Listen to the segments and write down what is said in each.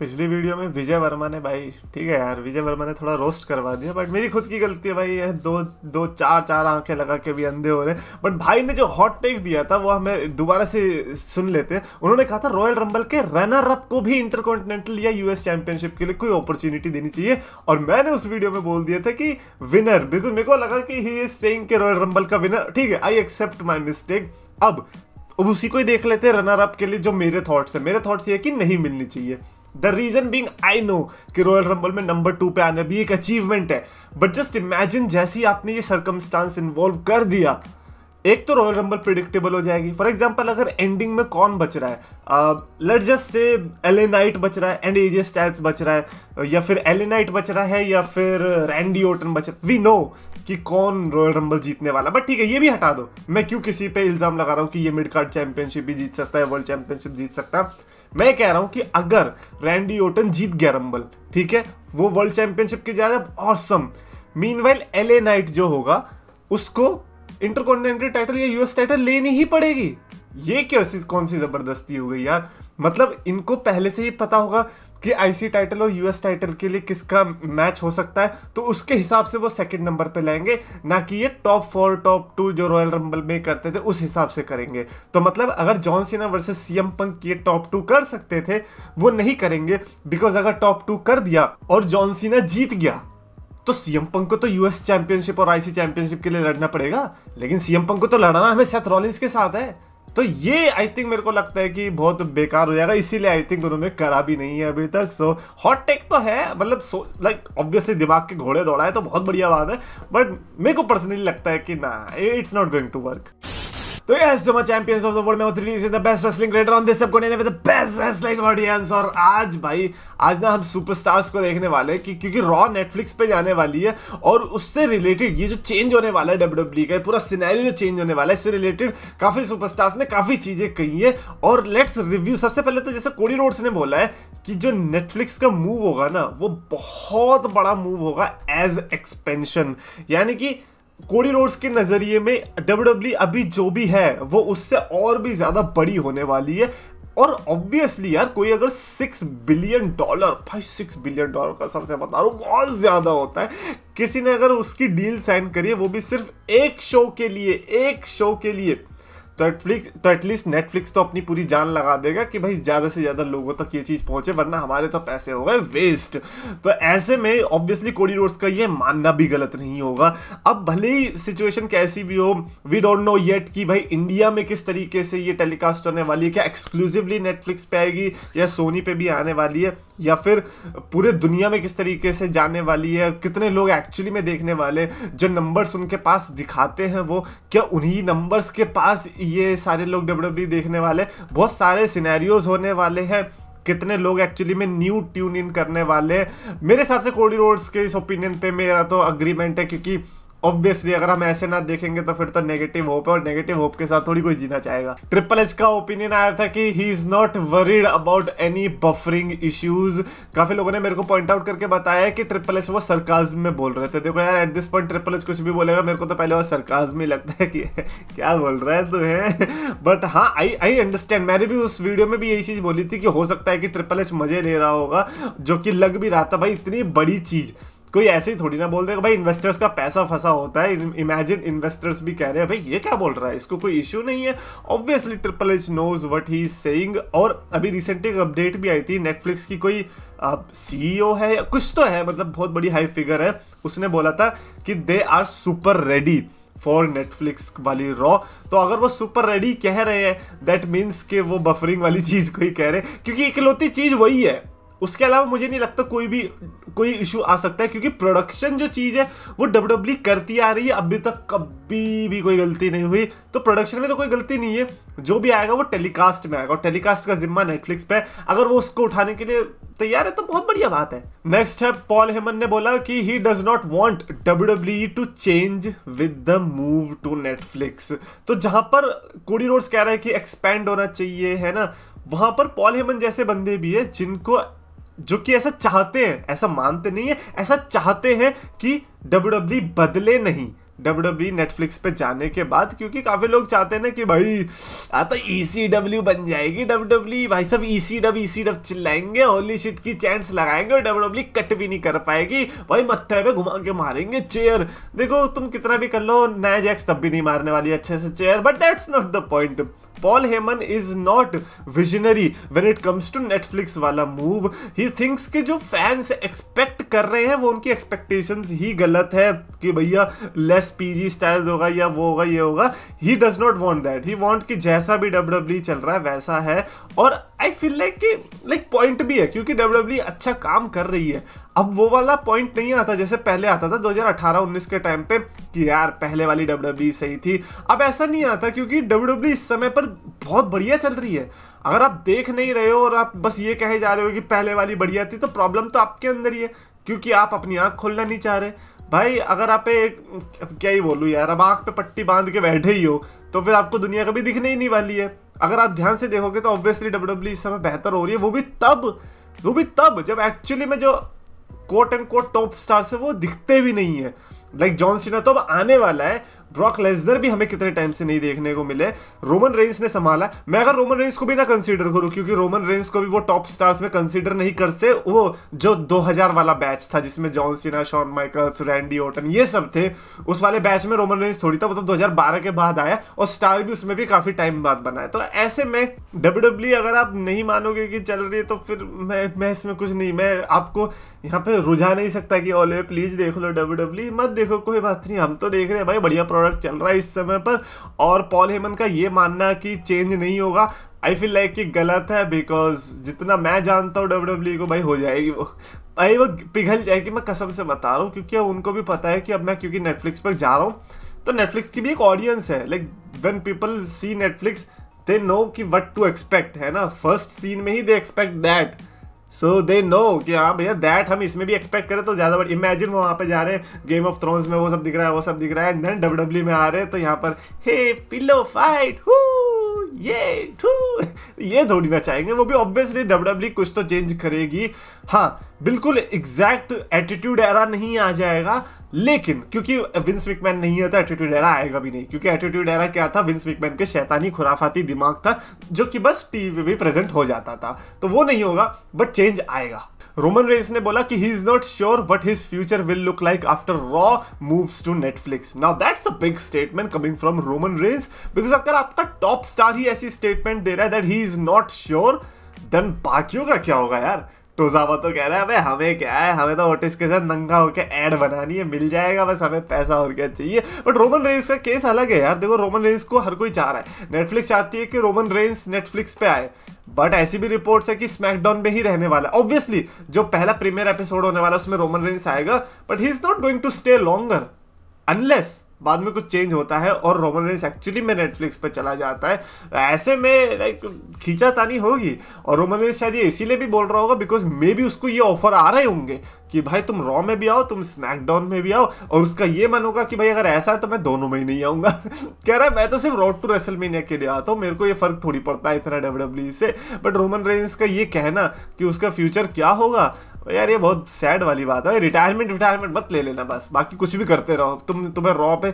पिछली वीडियो में विजय वर्मा ने भाई ठीक है यार विजय वर्मा ने थोड़ा रोस्ट करवा दिया बट मेरी खुद की गलती है भाई यह दो दो चार चार आंखें लगा के भी अंधे हो रहे हैं बट भाई ने जो हॉट टेक दिया था वो हमें दोबारा से सुन लेते हैं उन्होंने कहा था रॉयल रंबल के रनर अप को भी इंटरकॉन्टिनेंटल या यूएस चैंपियनशिप के लिए कोई अपॉर्चुनिटी देनी चाहिए और मैंने उस वीडियो में बोल दिया था कि विनर बिल्कुल मेरे को लगा कि ही इज सेइंग के रॉयल रंबल का विनर ठीक है आई एक्सेप्ट माई मिस्टेक अब अब उसी को ही देख लेते हैं रनर अप के लिए जो मेरे थॉट्स है मेरे थॉट्स ये कि नहीं मिलनी चाहिए the reason being I know कि रॉयल रंबल में नंबर टू पे आना भी एक अचीवमेंट है बट जस्ट इमेजिन जैसे ही आपने ये सर्कमस्टांस इन्वॉल्व कर दिया एक तो रॉयल रंबल प्रिडिक्टेबल हो जाएगी फॉर एग्जाम्पल अगर एंडिंग में कौन बच रहा है let just say LA Knight बच रहा है एंड एजे स्टाइल्स बच रहा है या फिर एले नाइट बच रहा है या फिर रैंडी ओटन बच रहा है वी नो कि कौन रॉयल रंबल जीतने वाला बट ठीक है ये भी हटा दो मैं क्यों किसी पे इल्ज़ाम लगा रहा हूँ कि ये मिड कार्ड चैंपियनशिप भी जीत सकता है वर्ल्ड चैंपियनशिप जीत सकता है मैं कह रहा हूं कि अगर रैंडी ओटन जीत गया रंबल ठीक है वो वर्ल्ड चैंपियनशिप के ज्यादा awesome meanwhile L Knight जो होगा उसको इंटरकॉन्टिनेंटल टाइटल या यूएस टाइटल लेनी ही पड़ेगी ये क्या कौन सी जबरदस्ती हो गई यार मतलब इनको पहले से ही पता होगा कि आईसी टाइटल और यूएस टाइटल के लिए किसका मैच हो सकता है तो उसके हिसाब से वो सेकंड नंबर पे लाएंगे ना कि ये टॉप फोर टॉप टू जो रॉयल रंबल में करते थे उस हिसाब से करेंगे तो मतलब अगर John Cena versus CM Punk ये टॉप टू कर सकते थे वो नहीं करेंगे बिकॉज अगर टॉप टू कर दिया और जॉन सीना जीत गया तो सीएम पंक को तो यूएस चैंपियनशिप और आईसी चैंपियनशिप के लिए लड़ना पड़ेगा लेकिन सीएम पंक को तो लड़ना हमें सेथ रॉलिंस के साथ है तो ये आई थिंक मेरे को लगता है कि बहुत बेकार हो जाएगा इसीलिए आई थिंक उन्होंने करा भी नहीं है अभी तक सो हॉट टेक तो है मतलब सो लाइक ऑब्वियसली दिमाग के घोड़े दौड़ा है तो बहुत बढ़िया बात है बट मेरे को पर्सनली लगता है कि ना it's not going to work तो yes so much champions of the world में is the best wrestling rater on this सबको with the best wrestling audience और आज भाई आज ना हम सुपरस्टार्स को देखने वाले हैं कि क्योंकि रॉ नेटफ्लिक्स पे जाने वाली है और उससे रिलेटेड ये जो चेंज होने वाला है डब्ल्यूडब्ल्यू का पूरा सिनेरियो जो चेंज होने वाला है इससे रिलेटेड काफ़ी सुपरस्टार्स ने काफ़ी चीज़ें कही है और लेट्स रिव्यू सबसे पहले तो जैसे कोडी रोड्स ने बोला है कि जो नेटफ्लिक्स का मूव होगा ना वो बहुत बड़ा मूव होगा एज एक्सपेंशन यानी कि कोडी रोड्स के नज़रिए में डब्ल्यू e अभी जो भी है वो उससे और भी ज़्यादा बड़ी होने वाली है और ऑब्वियसली यार कोई अगर सिक्स बिलियन डॉलर भाई सिक्स बिलियन डॉलर का सबसे बता रहा हूँ बहुत ज़्यादा होता है किसी ने अगर उसकी डील साइन करी है वो भी सिर्फ एक शो के लिए एक शो के लिए तो एटफ्लिक्स तो एटलीस्ट नेटफ्लिक्स तो अपनी पूरी जान लगा देगा कि भाई ज़्यादा से ज़्यादा लोगों तक ये चीज़ पहुँचे वरना हमारे तो पैसे हो गए वेस्ट तो ऐसे में ऑब्वियसली कोडी रोड्स का ये मानना भी गलत नहीं होगा अब भले ही सिचुएशन कैसी भी हो वी डोंट नो येट कि भाई इंडिया में किस तरीके से ये टेलीकास्ट होने वाली है क्या एक्सक्लूसिवली नेटफ्लिक्स पे आएगी या सोनी पे भी आने वाली है या फिर पूरे दुनिया में किस तरीके से जाने वाली है कितने लोग एक्चुअली में देखने वाले जो नंबर्स उनके पास दिखाते हैं वो क्या उन्हीं नंबर्स के पास ये सारे लोग डब्ल्यू e देखने वाले बहुत सारे सिनेरियोज होने वाले हैं कितने लोग एक्चुअली में न्यू ट्यून इन करने वाले हैं मेरे हिसाब से कोडी रोड्स के इस ओपिनियन पे मेरा तो अग्रीमेंट है क्योंकि ऑब्वियसली अगर हम ऐसे ना देखेंगे तो फिर तो नेगेटिव होप है और नेगेटिव होप के साथ थोड़ी कोई जीना चाहेगा ट्रिपल एच का ओपिनियन आया था कि he is not worried about any buffering issues काफी लोगों ने मेरे को पॉइंट आउट करके बताया कि ट्रिपल एच वो सरकाज में बोल रहे थे देखो यार at this point triple H कुछ भी बोलेगा मेरे को तो पहले वो सरकाज में लगता है कि क्या बोल रहा है तुम्हें बट हाँ आई आई अंडरस्टैंड मैंने भी उस वीडियो में भी यही चीज बोली थी कि हो सकता है कि ट्रिपल एच मजे ले रहा होगा जो कि लग भी रहा था भाई इतनी बड़ी चीज कोई ऐसे ही थोड़ी ना बोल देगा भाई इन्वेस्टर्स का पैसा फंसा होता है इमेजिन इन्वेस्टर्स भी कह रहे हैं भाई ये क्या बोल रहा है इसको कोई इश्यू नहीं है obviously triple H knows what he saying और अभी रिसेंटली एक अपडेट भी आई थी नेटफ्लिक्स की कोई सीईओ e है या कुछ तो है मतलब बहुत बड़ी हाई फिगर है उसने बोला था कि they are super ready for Netflix वाली रॉ तो अगर वो सुपर रेडी कह रहे हैं दैट मीन्स कि वो बफरिंग वाली चीज़ को ही कह रहे हैं क्योंकि इकलौती चीज़ वही है उसके अलावा मुझे नहीं लगता कोई भी कोई इशू आ सकता है क्योंकि प्रोडक्शन जो चीज़ है वो डब्ल्यू डब्ल्यू करती आ रही है अभी तक कभी भी कोई गलती नहीं हुई तो प्रोडक्शन में तो कोई गलती नहीं है जो भी आएगा वो टेलीकास्ट में आएगा और टेलीकास्ट का जिम्मा नेटफ्लिक्स पे अगर वो उसको उठाने के लिए तैयार है तो बहुत बढ़िया बात है नेक्स्ट है पॉल हेमन ने बोला कि he does not want W W to change with the move to Netflix तो जहां पर कोडी रोड्स कह रहे हैं कि एक्सपैंड होना चाहिए है ना वहां पर पॉल हेमन जैसे बंदे भी है जिनको जो कि ऐसा चाहते हैं ऐसा मानते नहीं है ऐसा चाहते हैं कि डब्ल्यू e बदले नहीं डब्ल्यू नेटफ्लिक्स e पे जाने के बाद क्योंकि काफ़ी लोग चाहते हैं ना कि भाई आ हाँ तो ई e डब्ल्यू बन जाएगी डब्ल्यू भाई सब E C dub E C dub चिल्लाएंगे होली शिट की चैंस लगाएंगे और डब्ल्यू कट भी नहीं कर पाएगी भाई मत्थे पे घुमा के मारेंगे चेयर देखो तुम कितना भी कर लो नया जैक्स तब भी नहीं मारने वाली अच्छे से chair but that's not the point Paul Heyman is not visionary when it comes to Netflix वाला मूव ही थिंक्स के जो फैंस एक्सपेक्ट कर रहे हैं वो उनकी एक्सपेक्टेशन ही गलत है कि भैया लेस पीजी स्टाइल होगा या वो होगा ये होगा he does not want that he want कि जैसा भी डब्ल्यू e चल रहा है वैसा है और आई फील लाइक कि लाइक पॉइंट भी है क्योंकि डब्ल्यू e अच्छा काम कर रही है अब वो वाला पॉइंट नहीं आता जैसे पहले आता था 2018-19 के टाइम पे कि यार पहले वाली डब्ल्यू e सही थी अब ऐसा नहीं आता क्योंकि डब्ल्यू e इस समय पर बहुत बढ़िया चल रही है अगर आप देख नहीं रहे हो और आप बस ये कहे जा रहे हो कि पहले वाली बढ़िया थी तो प्रॉब्लम तो आपके अंदर ही है क्योंकि आप अपनी आँख खोलना नहीं चाह रहे भाई अगर आप एक क्या ही बोलूँ यार अब आँख पे पट्टी बांध के बैठे ही हो तो फिर आपको दुनिया कभी दिखने ही नहीं वाली है अगर आप ध्यान से देखोगे तो ऑब्वियसली डब्ल्यू e इस समय बेहतर हो रही है वो भी तब वो भी तब जब एक्चुअली में जो quote and quote top stars है वो दिखते भी नहीं है लाइक जॉन सीना तो अब आने वाला है ब्रॉक लेजर भी हमें कितने टाइम से नहीं देखने को मिले रोमन रेंस ने संभाला मैं अगर रोमन रेंस को भी ना कंसीडर करूँ क्योंकि रोमन रेंस को भी वो टॉप स्टार्स में कंसीडर नहीं करते वो जो 2000 वाला बैच था जिसमें John Cena Shawn Michaels Randy Orton ये सब थे उस वाले बैच में रोमन रेंस थोड़ी था वो तो दो के बाद आया और स्टार भी उसमें भी काफ़ी टाइम बाद बनाया तो ऐसे में डब्ल्यू e अगर आप नहीं मानोगे कि चल रही है तो फिर मैं मैं इसमें कुछ नहीं मैं आपको यहाँ पे रुझा नहीं सकता कि ओले प्लीज देख लो डब्ल्यू डब्ल्यू e, मत देखो कोई बात नहीं हम तो देख रहे हैं भाई बढ़िया प्रोडक्ट चल रहा है इस समय पर और पॉल हेमन का ये मानना कि चेंज नहीं होगा आई फील लाइक कि गलत है बिकॉज जितना मैं जानता हूँ डब्ल्यू डब्ल्यू e को भाई हो जाएगी वो भाई वो पिघल जाएगी मैं कसम से बता रहा हूँ क्योंकि उनको भी पता है कि अब मैं क्योंकि नेटफ्लिक्स पर जा रहा हूँ तो नेटफ्लिक्स की भी एक ऑडियंस है like when people see Netflix they know कि वट टू एक्सपेक्ट है ना फर्स्ट सीन में ही they expect that so they know कि हाँ भैया दैट हम इसमें भी एक्सपेक्ट करें तो ज़्यादा बट इमेजिन वो वहाँ पे जा रहे हैं गेम ऑफ थ्रोन्स में वो सब दिख रहा है वो सब दिख रहा है एंड देन डब्ल्यू में आ रहे हैं तो यहाँ पर हे पिल्लो फाइट हू ये ये थोड़ी ना चाहेंगे वो भी ऑब्वियसली डब्ल्यूडब्ल्यू e कुछ तो चेंज करेगी हाँ बिल्कुल एग्जैक्ट एटीट्यूड एरा नहीं आ जाएगा लेकिन क्योंकि विंस विकमैन नहीं है तो एटीट्यूड एरा आएगा भी नहीं क्योंकि एटीट्यूड एरा क्या था विंस विकमैन के शैतानी खुराफाती दिमाग था जो कि बस टीवी पे भी प्रेजेंट हो जाता था तो वो नहीं होगा बट चेंज आएगा रोमन रेस ने बोला कि he is not sure what his future will look like after Raw moves to Netflix now that's a big statement coming from Roman Reigns because अगर आपका टॉप स्टार ही ऐसी statement दे रहा है that he is not sure then बाकियों का क्या होगा यार टोजावा तो कह रहा है अबे हमें क्या है हमें तो ओटिस के साथ नंगा होकर एड बनानी है मिल जाएगा बस हमें पैसा और क्या चाहिए बट रोमन रेंस का केस अलग है यार देखो रोमन रेंस को हर कोई चाह रहा है नेटफ्लिक्स चाहती है कि रोमन रेंस नेटफ्लिक्स पे आए बट ऐसी भी रिपोर्ट्स है कि स्मैकडाउन में ही रहने वाला है ऑब्वियसली जो पहला प्रीमियर एपिसोड होने वाला है उसमें रोमन रेंस आएगा but he is not going to stay longer unless बाद में कुछ चेंज होता है और रोमन रेंस एक्चुअली में नेटफ्लिक्स पर चला जाता है ऐसे में लाइक खींचा तानी होगी और रोमन रेंस शायद ये इसीलिए भी बोल रहा होगा बिकॉज मे बी उसको ये ऑफर आ रहे होंगे कि भाई तुम रॉ में भी आओ तुम स्मैकडाउन में भी आओ और उसका ये मन होगा कि भाई अगर ऐसा है तो मैं दोनों में ही नहीं आऊंगा कह रहा है मैं तो सिर्फ रॉड टू रेसलमेनिया के लिए आता हूँ मेरे को ये फर्क थोड़ी पड़ता है इतना डब्ल्यू से बट रोमन रेंस का ये कहना कि उसका फ्यूचर क्या होगा यार ये बहुत सैड वाली बात है रिटायरमेंट रिटायरमेंट मत ले लेना बस बाकी कुछ भी करते रहो तुम तुम्हें रॉ पे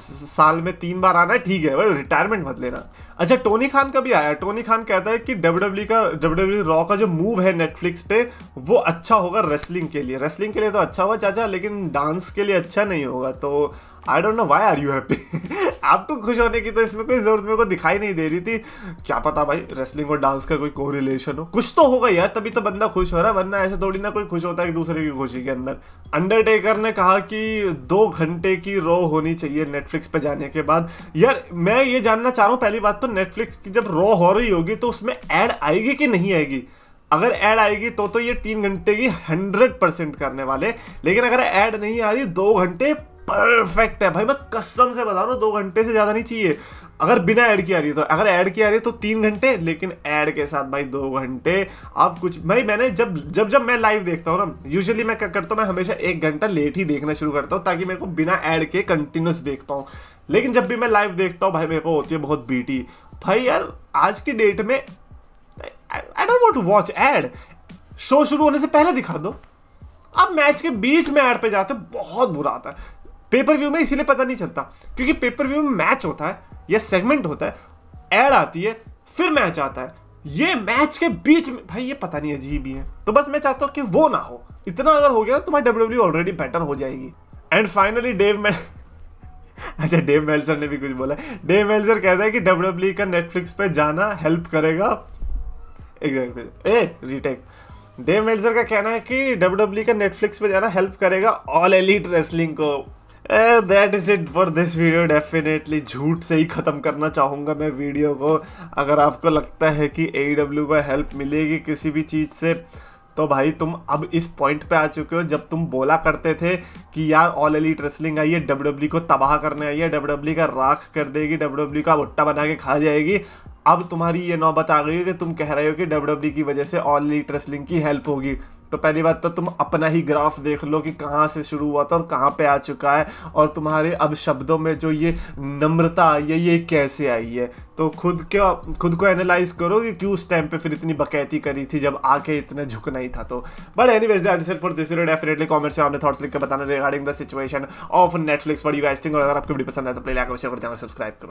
साल में तीन बार आना है ठीक है बट रिटायरमेंट मत लेना अच्छा टोनी खान का भी आया टोनी खान कहता है कि डब्ल्यू e का डब्ल्यू रॉ e का जो मूव है नेटफ्लिक्स पे वो अच्छा होगा रेसलिंग के लिए रेसलिंग के लिए तो अच्छा होगा चाचा लेकिन डांस के लिए अच्छा नहीं होगा तो I don't know why are you happy आपको खुश होने की तो इसमें कोई जरूरत मेरे को दिखाई नहीं दे रही थी क्या पता भाई रेसलिंग और डांस का कोई को रिलेशन हो कुछ तो होगा यार तभी तो बंदा खुश हो रहा है वरना ऐसे थोड़ी ना कोई खुश होता है एक दूसरे की खुशी के अंदर अंडरटेकर ने कहा कि दो घंटे की रो होनी चाहिए नेटफ्लिक्स पे जाने के बाद यार मैं ये जानना चाह रहा हूँ पहली बात तो नेटफ्लिक्स की जब रो हो रही होगी तो उसमें एड आएगी कि नहीं आएगी अगर ऐड आएगी तो तो ये तीन घंटे की हंड्रेड परसेंट करने वाले लेकिन अगर ऐड नहीं आ रही दो घंटे परफेक्ट है भाई मैं कसम से बता रहा हूँ दो घंटे से ज़्यादा नहीं चाहिए अगर बिना ऐड किया रही है तो अगर ऐड किया रही है तो तीन घंटे लेकिन ऐड के साथ भाई दो घंटे आप कुछ भाई मैंने जब जब जब मैं लाइव देखता हूँ ना यूजुअली मैं क्या करता हूँ मैं हमेशा एक घंटा लेट ही देखना शुरू करता हूँ ताकि मेरे को बिना ऐड के कंटिन्यूस देख पाऊँ लेकिन जब भी मैं लाइव देखता हूँ भाई मेरे को होती है बहुत बीटी भाई यार आज की डेट में I don't want to watch एड शो शुरू होने से पहले दिखा दो आप मैच के बीच में ऐड पे जाते हो बहुत बुरा आता है पेपर व्यू में इसीलिए पता नहीं चलता क्योंकि पेपर व्यू में मैच होता है या सेगमेंट होता है एड आती है फिर मैच आता है ये मैच के बीच में भाई ये पता नहीं अजीब ही है तो बस मैं चाहता हूँ कि वो ना हो इतना अगर हो गया ना तो मैं डब्ल्यू ऑलरेडी बेटर हो जाएगी एंड फाइनली डेव मैं अच्छा डेव मेल्सर ने भी कुछ बोला डेव मेल्सर कहता है कि डब्ल्यू का नेटफ्लिक्स पे जाना हेल्प करेगा एग्जैक्टली ए रिटेक डेव मेल्सर का कहना है कि डब्ल्यू का नेटफ्लिक्स पे जाना हेल्प करेगा ऑल एलिट रेसलिंग को that is it for this video definitely झूठ से ही ख़त्म करना चाहूँगा मैं वीडियो को अगर आपको लगता है कि ए डब्ल्यू e को हेल्प मिलेगी किसी भी चीज़ से तो भाई तुम अब इस पॉइंट पे आ चुके हो जब तुम बोला करते थे कि यार ऑल एलिट रेसलिंग आई है डब्ल्यू e को तबाह करने आई है डब्ल्यू e का राख कर देगी डब्ल्यू का भुट्टा बना के खा जाएगी अब तुम्हारी ये नौबत आ गई है कि तुम कह रहे हो कि डब्ल्यू की वजह से ऑल एलिट रेसलिंग की हेल्प होगी तो पहली बात तो तुम अपना ही ग्राफ देख लो कि कहाँ से शुरू हुआ था और कहाँ पे आ चुका है और तुम्हारे अब शब्दों में जो ये नम्रता आई है ये कैसे आई है तो खुद के खुद को एनालाइज करो कि क्यों उस टाइम पे फिर इतनी बकैती करी थी जब आके इतना झुक नहीं था तो but anyways answer for this definitely comments में आपने थॉट्स लिख के बताना regarding the situation of Netflix for you guys think और अगर आपको वीडियो पसंद आए तो प्ले लाइक और शेयर करते हैं सब्सक्राइब करो